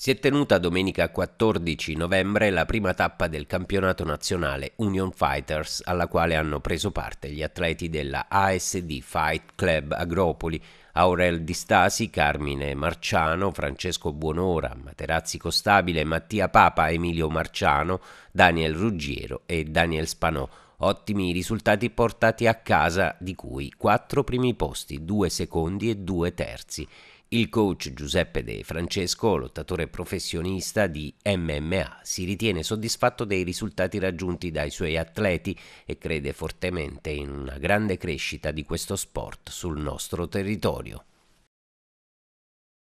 Si è tenuta domenica 14 novembre la prima tappa del campionato nazionale Union Fighters alla quale hanno preso parte gli atleti della ASD Fight Club Agropoli, Aurel Di Stasi, Carmine Marciano, Francesco Buonora, Materazzi Costabile, Mattia Papa, Emilio Marciano, Daniel Ruggiero e Daniel Spanò. Ottimi risultati portati a casa, di cui quattro primi posti, due secondi e due terzi. Il coach Giuseppe De Francesco, lottatore professionista di MMA, si ritiene soddisfatto dei risultati raggiunti dai suoi atleti e crede fortemente in una grande crescita di questo sport sul nostro territorio.